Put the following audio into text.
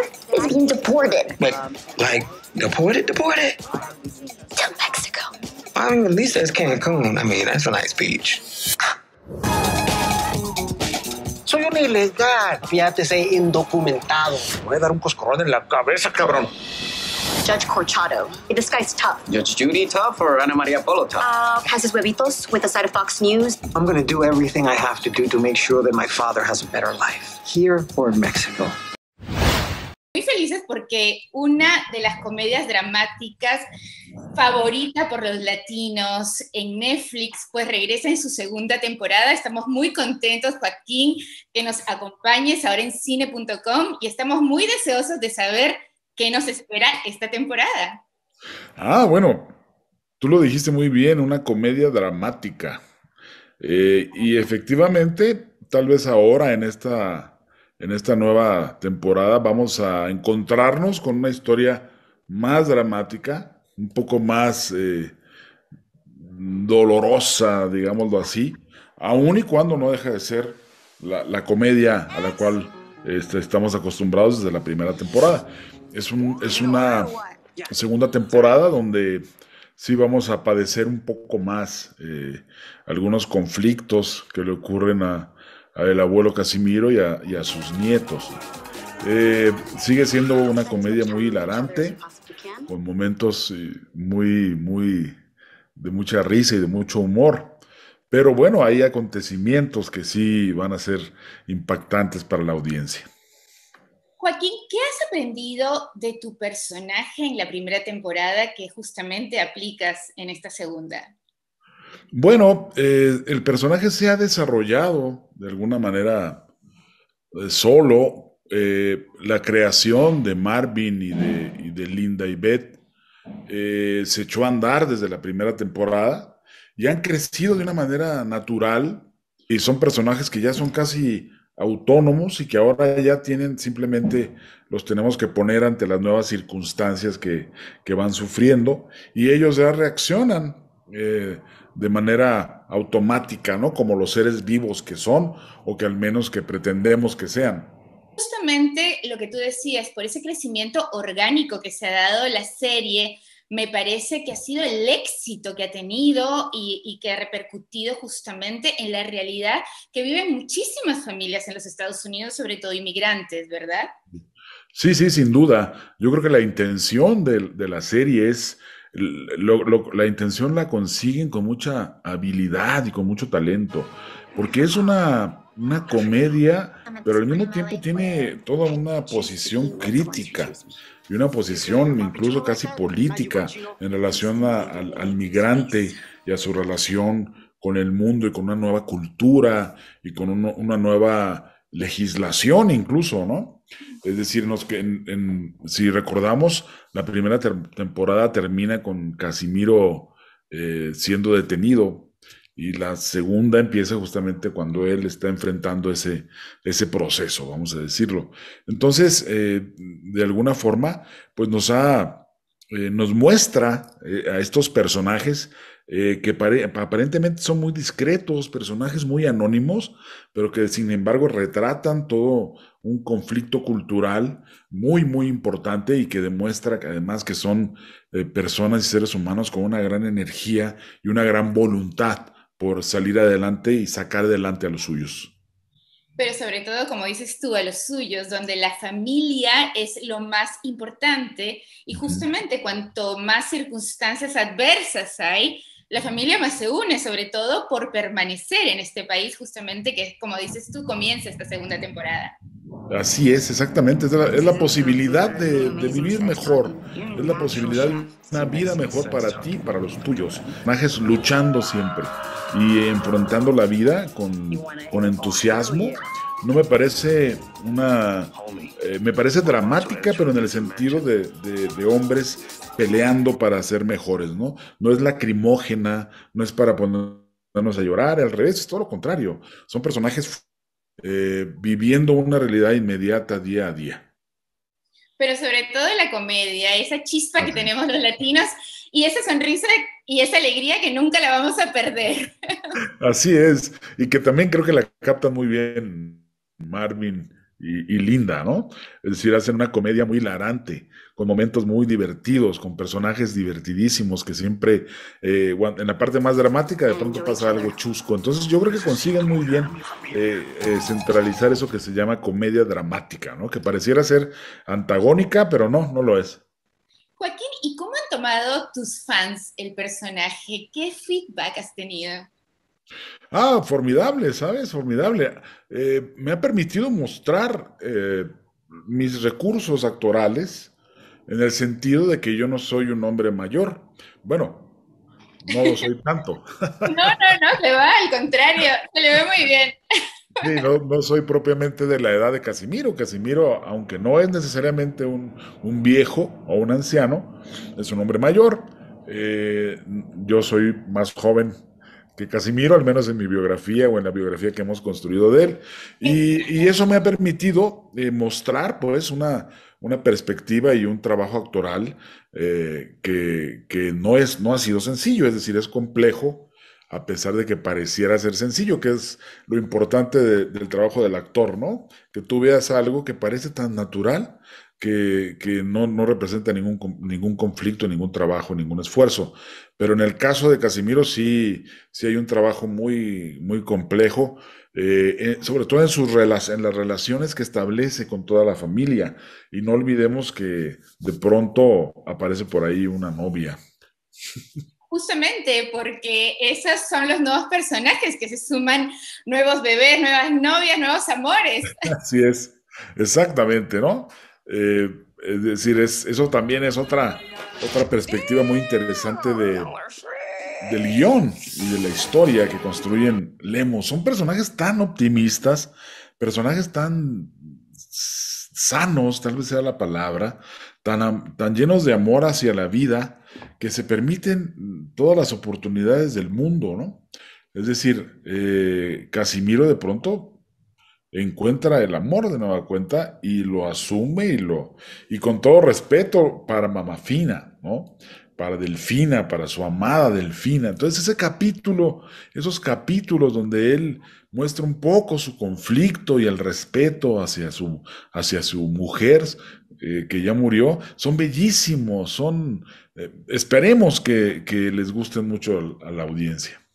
brother is being deported. But, like, deported? Deported? To Mexico. I mean, at least that's Cancun. I mean, that's a nice beach. Soy un ilegal. Fíjate, ese indocumentado. Voy a dar un coscorrón en la cabeza, cabrón. Judge Corchado. This guy's tough. Judge Judy tough or Ana Maria Polo tough? Uh, has his huevitos with a side of Fox News. I'm going to do everything I have to do to make sure that my father has a better life, here or in Mexico. porque una de las comedias dramáticas favorita por los latinos en Netflix, pues regresa en su segunda temporada. Estamos muy contentos, Joaquín, que nos acompañes ahora en cine.com y estamos muy deseosos de saber qué nos espera esta temporada. Ah, bueno, tú lo dijiste muy bien, una comedia dramática. Eh, y efectivamente, tal vez ahora en esta en esta nueva temporada vamos a encontrarnos con una historia más dramática, un poco más eh, dolorosa, digámoslo así, aun y cuando no deja de ser la, comedia a la cual este, estamos acostumbrados desde la primera temporada. Es, una segunda temporada donde sí vamos a padecer un poco más eh, algunos conflictos que le ocurren a, al abuelo Casimiro y a, sus nietos. Eh, sigue siendo una comedia muy hilarante, con momentos eh, muy, muy de mucha risa y de mucho humor. Pero bueno, hay acontecimientos que sí van a ser impactantes para la audiencia. Joaquín, ¿qué has aprendido de tu personaje en la primera temporada que justamente aplicas en esta segunda? Bueno, eh, el personaje se ha desarrollado de alguna manera eh, solo. Eh, la creación de Marvin y de, Linda y Beth se echó a andar desde la primera temporada y han crecido de una manera natural y son personajes que ya son casi autónomos y que ahora ya tienen simplemente los tenemos que poner ante las nuevas circunstancias que van sufriendo y ellos ya reaccionan eh, de manera automática, ¿no? Como los seres vivos que son o que al menos que pretendemos que sean. Justamente lo que tú decías, por ese crecimiento orgánico que se ha dado la serie, me parece que ha sido el éxito que ha tenido y, que ha repercutido justamente en la realidad que viven muchísimas familias en los Estados Unidos, sobre todo inmigrantes, ¿verdad? Sí, sí, sin duda. Yo creo que la intención de la serie es la intención la consiguen con mucha habilidad y con mucho talento, porque es una, una comedia, pero al mismo tiempo tiene toda una posición crítica y una posición incluso casi política en relación al, migrante y a su relación con el mundo y con una nueva cultura y con una nueva legislación incluso, ¿no? Es decir, nos, en, si recordamos, la primera temporada termina con Casimiro eh, siendo detenido y la segunda empieza justamente cuando él está enfrentando ese, ese proceso, vamos a decirlo. Entonces, eh, de alguna forma, pues nos ha eh, nos muestra eh, a estos personajes eh, que aparentemente son muy discretos, personajes muy anónimos, pero que sin embargo retratan todo un conflicto cultural muy, muy importante y que demuestra que además que son personas y seres humanos con una gran energía y una gran voluntad por salir adelante y sacar adelante a los suyos pero sobre todo, como dices tú, a los suyos, donde la familia es lo más importante y justamente cuanto más circunstancias adversas hay, la familia más se une, sobre todo por permanecer en este país, justamente que, como dices tú, comienza esta segunda temporada. Así es, exactamente. Es la, posibilidad de, vivir mejor. Es la posibilidad de una vida mejor para ti, para los tuyos. Personajes luchando siempre y enfrentando la vida con, con entusiasmo. No me parece una. Eh, me parece dramática, pero en el sentido de, hombres peleando para ser mejores, ¿no? No es lacrimógena, no es para ponernos a llorar, al revés, es todo lo contrario. Son personajes eh, viviendo una realidad inmediata día a día. Pero sobre todo la comedia, esa chispa que tenemos los latinos y esa sonrisa y esa alegría que nunca la vamos a perder. Así es, y que también creo que la captan muy bien Marvin y, linda, ¿no? Es decir, hacen una comedia muy larante, con momentos muy divertidos, con personajes divertidísimos que siempre, eh, en la parte más dramática, de mm, pronto pasa algo chusco. Entonces, yo creo que consiguen muy bien eh, eh, centralizar eso que se llama comedia dramática, ¿no? Que pareciera ser antagónica, pero no, no lo es. Joaquín, ¿y cómo han tomado tus fans el personaje? ¿Qué feedback has tenido? Ah, formidable, ¿sabes? Formidable. Eh, me ha permitido mostrar eh, mis recursos actorales en el sentido de que yo no soy un hombre mayor. Bueno, no lo soy tanto. No, no, no, se va, al contrario, se le ve muy bien. Sí, no, soy propiamente de la edad de Casimiro. Casimiro, aunque no es necesariamente un, viejo o un anciano, es un hombre mayor. Eh, yo soy más joven que Casimiro, al menos en mi biografía o en la biografía que hemos construido de él. Y, eso me ha permitido eh, mostrar, pues, una, perspectiva y un trabajo actoral eh, que, no, es, no ha sido sencillo, es decir, es complejo, a pesar de que pareciera ser sencillo, que es lo importante del trabajo del actor, ¿no? Que tú veas algo que parece tan natural que, no, representa ningún, ningún conflicto, ningún trabajo, ningún esfuerzo. Pero en el caso de Casimiro sí, hay un trabajo muy, muy complejo, eh, sobre todo en, sus en las relaciones que establece con toda la familia. Y no olvidemos que de pronto aparece por ahí una novia. Justamente porque esos son los nuevos personajes que se suman, nuevos bebés, nuevas novias, nuevos amores. Así es, exactamente, ¿no? Eh, es decir, eso también es otra, otra perspectiva muy interesante de, del guión y de la historia que construyen Lemos. Son personajes tan optimistas, personajes tan sanos, tal vez sea la palabra, tan, tan llenos de amor hacia la vida, que se permiten todas las oportunidades del mundo, ¿no? Es decir, eh, Casimiro de pronto encuentra el amor de nueva cuenta y lo asume y lo y con todo respeto para mamá ¿no? Para Delfina, para su amada Delfina. Entonces ese capítulo, esos capítulos donde él muestra un poco su conflicto y el respeto hacia su hacia su mujer eh, que ya murió, son bellísimos, son eh, esperemos que, que les gusten mucho a la audiencia.